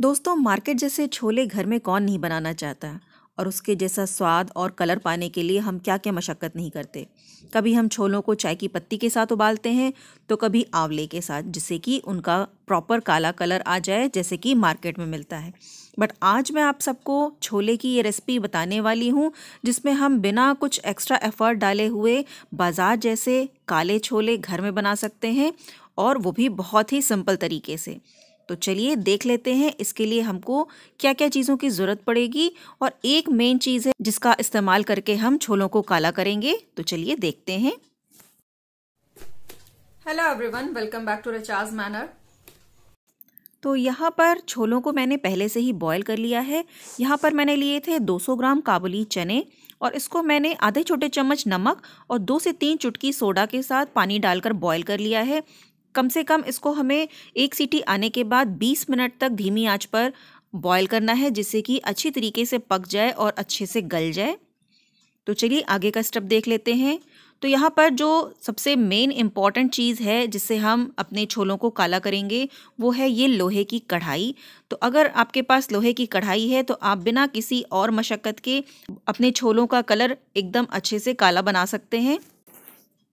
दोस्तों मार्केट जैसे छोले घर में कौन नहीं बनाना चाहता और उसके जैसा स्वाद और कलर पाने के लिए हम क्या क्या मशक्क़त नहीं करते कभी हम छोलों को चाय की पत्ती के साथ उबालते हैं तो कभी आंवले के साथ जिससे कि उनका प्रॉपर काला कलर आ जाए जैसे कि मार्केट में मिलता है बट आज मैं आप सबको छोले की ये रेसिपी बताने वाली हूँ जिसमें हम बिना कुछ एक्स्ट्रा एफर्ट डाले हुए बाज़ार जैसे काले छोले घर में बना सकते हैं और वो भी बहुत ही सिंपल तरीके से तो चलिए देख लेते हैं इसके लिए हमको क्या क्या चीज़ों की ज़रूरत पड़ेगी और एक मेन चीज़ है जिसका इस्तेमाल करके हम छोलों को काला करेंगे तो चलिए देखते हैं hello everyone welcome back to रचाज मैनर तो यहाँ पर छोलों को मैंने पहले से ही बॉईल कर लिया है यहाँ पर मैंने लिए थे 200 ग्राम काबुली चने और इसको मैंने आधे छोटे चम्मच नमक और दो से तीन चुटकी सोडा के साथ पानी डालकर बॉईल कर लिया है कम से कम इसको हमें एक सीटी आने के बाद 20 मिनट तक धीमी आंच पर बॉयल करना है जिससे कि अच्छी तरीके से पक जाए और अच्छे से गल जाए तो चलिए आगे का स्टेप देख लेते हैं तो यहाँ पर जो सबसे मेन इम्पॉर्टेंट चीज़ है जिससे हम अपने छोलों को काला करेंगे वो है ये लोहे की कढ़ाई तो अगर आपके पास लोहे की कढ़ाई है तो आप बिना किसी और मशक्क़त के अपने छोलों का कलर एकदम अच्छे से काला बना सकते हैं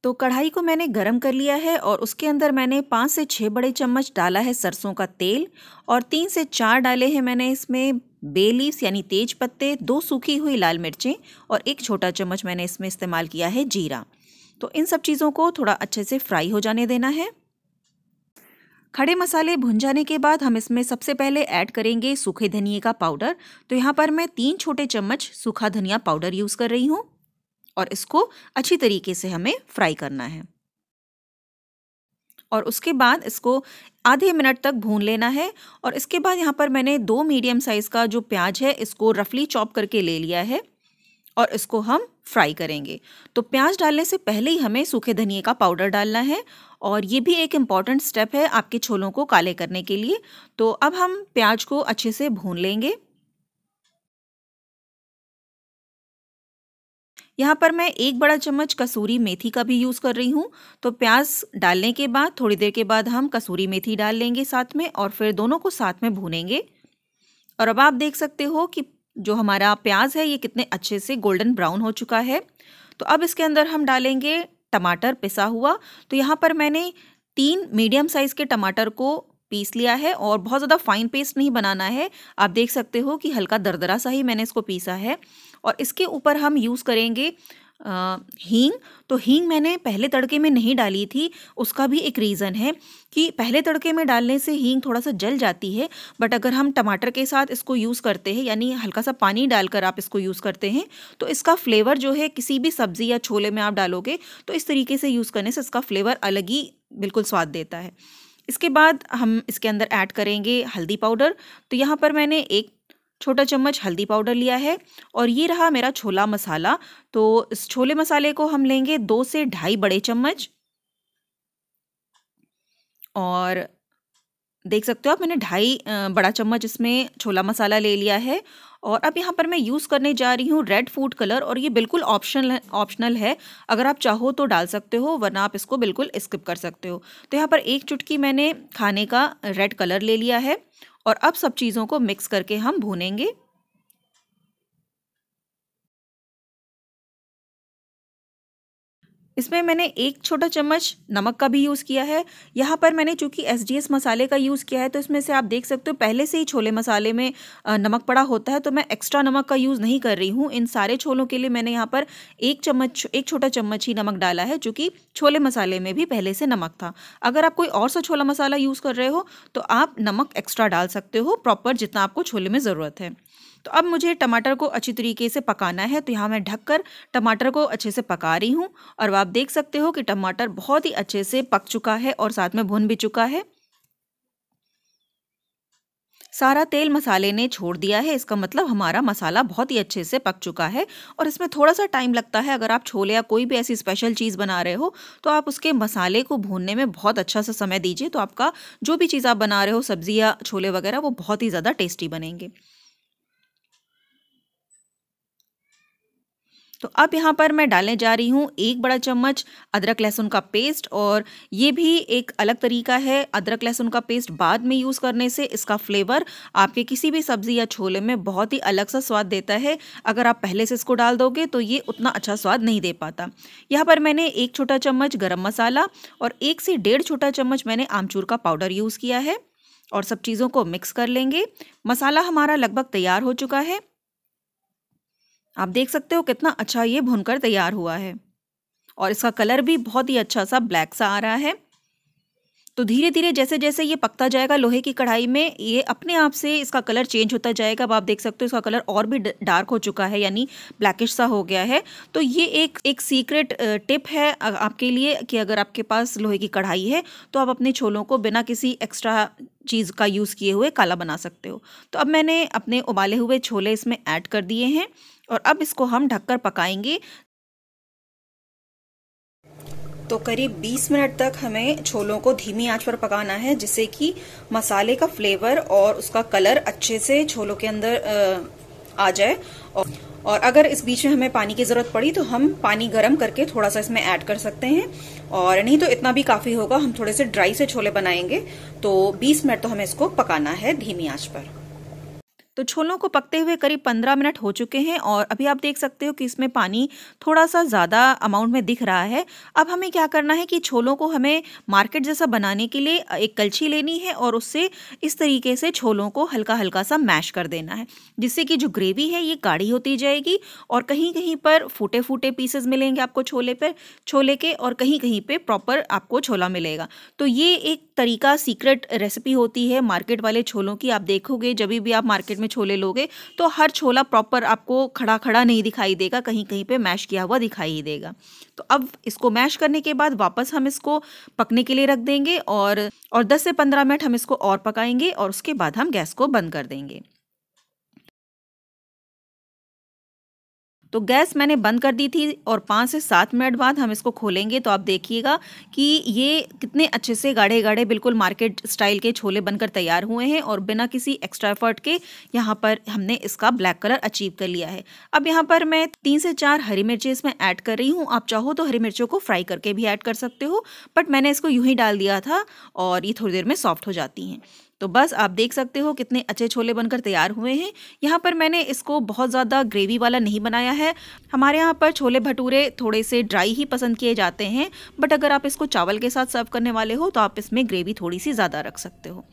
तो कढ़ाई को मैंने गरम कर लिया है और उसके अंदर मैंने पाँच से छः बड़े चम्मच डाला है सरसों का तेल और तीन से चार डाले हैं मैंने इसमें बेलीव्स यानी तेज पत्ते दो सूखी हुई लाल मिर्चें और एक छोटा चम्मच मैंने इसमें इस्तेमाल किया है जीरा तो इन सब चीज़ों को थोड़ा अच्छे से फ्राई हो जाने देना है खड़े मसाले भुन जाने के बाद हम इसमें सबसे पहले ऐड करेंगे सूखे धनिए का पाउडर तो यहाँ पर मैं तीन छोटे चम्मच सूखा धनिया पाउडर यूज़ कर रही हूँ और इसको अच्छी तरीके से हमें फ्राई करना है और उसके बाद इसको आधे मिनट तक भून लेना है और इसके बाद यहाँ पर मैंने दो मीडियम साइज़ का जो प्याज है इसको रफली चॉप करके ले लिया है और इसको हम फ्राई करेंगे तो प्याज डालने से पहले ही हमें सूखे धनिए का पाउडर डालना है और ये भी एक इम्पॉर्टेंट स्टेप है आपके छोलों को काले करने के लिए तो अब हम प्याज को अच्छे से भून लेंगे यहाँ पर मैं एक बड़ा चम्मच कसूरी मेथी का भी यूज़ कर रही हूँ तो प्याज डालने के बाद थोड़ी देर के बाद हम कसूरी मेथी डाल लेंगे साथ में और फिर दोनों को साथ में भूनेंगे और अब आप देख सकते हो कि जो हमारा प्याज है ये कितने अच्छे से गोल्डन ब्राउन हो चुका है तो अब इसके अंदर हम डालेंगे टमाटर पिसा हुआ तो यहाँ पर मैंने तीन मीडियम साइज़ के टमाटर को पीस लिया है और बहुत ज़्यादा फाइन पेस्ट नहीं बनाना है आप देख सकते हो कि हल्का दरदरा सा ही मैंने इसको पीसा है और इसके ऊपर हम यूज़ करेंगे आ, हींग तो हींग मैंने पहले तड़के में नहीं डाली थी उसका भी एक रीज़न है कि पहले तड़के में डालने से हींग थोड़ा सा जल जाती है बट अगर हम टमाटर के साथ इसको यूज़ करते हैं यानी हल्का सा पानी डालकर आप इसको यूज़ करते हैं तो इसका फ्लेवर जो है किसी भी सब्ज़ी या छोले में आप डालोगे तो इस तरीके से यूज़ करने से इसका फ्लेवर अलग ही बिल्कुल स्वाद देता है इसके बाद हम इसके अंदर ऐड करेंगे हल्दी पाउडर तो यहाँ पर मैंने एक छोटा चम्मच हल्दी पाउडर लिया है और ये रहा मेरा छोला मसाला तो इस छोले मसाले को हम लेंगे दो से ढाई बड़े चम्मच और देख सकते हो आप मैंने ढाई बड़ा चम्मच इसमें छोला मसाला ले लिया है और अब यहाँ पर मैं यूज़ करने जा रही हूँ रेड फूड कलर और ये बिल्कुल ऑप्शन ऑप्शनल है अगर आप चाहो तो डाल सकते हो वरना आप इसको बिल्कुल स्किप कर सकते हो तो यहाँ पर एक चुटकी मैंने खाने का रेड कलर ले लिया है और अब सब चीज़ों को मिक्स करके हम भूनेंगे इसमें मैंने एक छोटा चम्मच नमक का भी यूज़ किया है यहाँ पर मैंने चूँकि एस मसाले का यूज़ किया है तो इसमें से आप देख सकते हो पहले से ही छोले मसाले में नमक पड़ा होता है तो मैं एक्स्ट्रा नमक का यूज़ नहीं कर रही हूँ इन सारे छोलों के लिए मैंने यहाँ पर एक चम्मच एक छोटा चम्मच ही नमक डाला है चूँकि छोले मसाले में भी पहले से नमक था अगर आप कोई और सा छोला मसाला यूज़ कर रहे हो तो आप नमक एक्स्ट्रा डाल सकते हो प्रॉपर जितना आपको छोले में ज़रूरत है तो अब मुझे टमाटर को अच्छी तरीके से पकाना है तो यहाँ मैं ढककर टमाटर को अच्छे से पका रही हूँ और आप देख सकते हो कि टमाटर बहुत ही अच्छे से पक चुका है और साथ में भुन भी चुका है सारा तेल मसाले ने छोड़ दिया है इसका मतलब हमारा मसाला बहुत ही अच्छे से पक चुका है और इसमें थोड़ा सा टाइम लगता है अगर आप छोले या कोई भी ऐसी स्पेशल चीज़ बना रहे हो तो आप उसके मसाले को भूनने में बहुत अच्छा सा समय दीजिए तो आपका जो भी चीज़ आप बना रहे हो सब्ज़ी या छोले वगैरह वो बहुत ही ज़्यादा टेस्टी बनेंगे तो अब यहाँ पर मैं डालने जा रही हूँ एक बड़ा चम्मच अदरक लहसुन का पेस्ट और ये भी एक अलग तरीका है अदरक लहसुन का पेस्ट बाद में यूज़ करने से इसका फ्लेवर आपके किसी भी सब्ज़ी या छोले में बहुत ही अलग सा स्वाद देता है अगर आप पहले से इसको डाल दोगे तो ये उतना अच्छा स्वाद नहीं दे पाता यहाँ पर मैंने एक छोटा चम्मच गर्म मसाला और एक से डेढ़ छोटा चम्मच मैंने आमचूर का पाउडर यूज़ किया है और सब चीज़ों को मिक्स कर लेंगे मसाला हमारा लगभग तैयार हो चुका है आप देख सकते हो कितना अच्छा ये भुनकर तैयार हुआ है और इसका कलर भी बहुत ही अच्छा सा ब्लैक सा आ रहा है तो धीरे धीरे जैसे जैसे ये पकता जाएगा लोहे की कढ़ाई में ये अपने आप से इसका कलर चेंज होता जाएगा अब आप देख सकते हो इसका कलर और भी डार्क हो चुका है यानी ब्लैकिश सा हो गया है तो ये एक एक सीक्रेट टिप है आपके लिए कि अगर आपके पास लोहे की कढ़ाई है तो आप अपने छोलों को बिना किसी एक्स्ट्रा चीज़ का यूज़ किए हुए काला बना सकते हो तो अब मैंने अपने उबाले हुए छोले इसमें ऐड कर दिए हैं और अब इसको हम ढककर पकाएंगे तो करीब 20 मिनट तक हमें छोलों को धीमी आंच पर पकाना है जिससे कि मसाले का फ्लेवर और उसका कलर अच्छे से छोलों के अंदर आ जाए और और अगर इस बीच में हमें पानी की ज़रूरत पड़ी तो हम पानी गर्म करके थोड़ा सा इसमें ऐड कर सकते हैं और नहीं तो इतना भी काफ़ी होगा हम थोड़े से ड्राई से छोले बनाएंगे तो 20 मिनट तो हमें इसको पकाना है धीमी आंच पर तो छोलों को पकते हुए करीब पंद्रह मिनट हो चुके हैं और अभी आप देख सकते हो कि इसमें पानी थोड़ा सा ज़्यादा अमाउंट में दिख रहा है अब हमें क्या करना है कि छोलों को हमें मार्केट जैसा बनाने के लिए एक कलछी लेनी है और उससे इस तरीके से छोलों को हल्का हल्का सा मैश कर देना है जिससे कि जो ग्रेवी है ये गाढ़ी होती जाएगी और कहीं कहीं पर फूटे फूटे पीसेस मिलेंगे आपको छोले पर छोले के और कहीं कहीं पर प्रॉपर आपको छोला मिलेगा तो ये एक तरीका सीक्रेट रेसिपी होती है मार्केट वाले छोलों की आप देखोगे जब भी आप मार्केट में में छोले लोगे तो हर छोला प्रॉपर आपको खड़ा खड़ा नहीं दिखाई देगा कहीं कहीं पे मैश किया हुआ दिखाई देगा तो अब इसको मैश करने के बाद वापस हम इसको पकने के लिए रख देंगे और और 10 से 15 मिनट हम इसको और पकाएंगे और उसके बाद हम गैस को बंद कर देंगे तो गैस मैंने बंद कर दी थी और पाँच से सात मिनट बाद हम इसको खोलेंगे तो आप देखिएगा कि ये कितने अच्छे से गाढ़े गाढ़े बिल्कुल मार्केट स्टाइल के छोले बनकर तैयार हुए हैं और बिना किसी एक्स्ट्रा एफर्ट के यहाँ पर हमने इसका ब्लैक कलर अचीव कर लिया है अब यहाँ पर मैं तीन से चार हरी मिर्चें इसमें ऐड कर रही हूँ आप चाहो तो हरी मिर्चों को फ्राई करके भी ऐड कर सकते हो बट मैंने इसको यूँ ही डाल दिया था और ये थोड़ी देर में सॉफ्ट हो जाती हैं तो बस आप देख सकते हो कितने अच्छे छोले बनकर तैयार हुए हैं यहाँ पर मैंने इसको बहुत ज़्यादा ग्रेवी वाला नहीं बनाया है हमारे यहाँ पर छोले भटूरे थोड़े से ड्राई ही पसंद किए जाते हैं बट अगर आप इसको चावल के साथ सर्व करने वाले हो तो आप इसमें ग्रेवी थोड़ी सी ज़्यादा रख सकते हो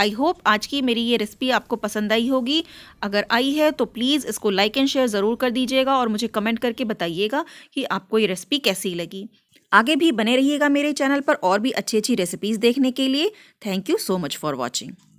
आई होप आज की मेरी ये रेसिपी आपको पसंद आई होगी अगर आई है तो प्लीज़ इसको लाइक एंड शेयर ज़रूर कर दीजिएगा और मुझे कमेंट करके बताइएगा कि आपको ये रेसिपी कैसी लगी आगे भी बने रहिएगा मेरे चैनल पर और भी अच्छी अच्छी रेसिपीज़ देखने के लिए thank you so much for watching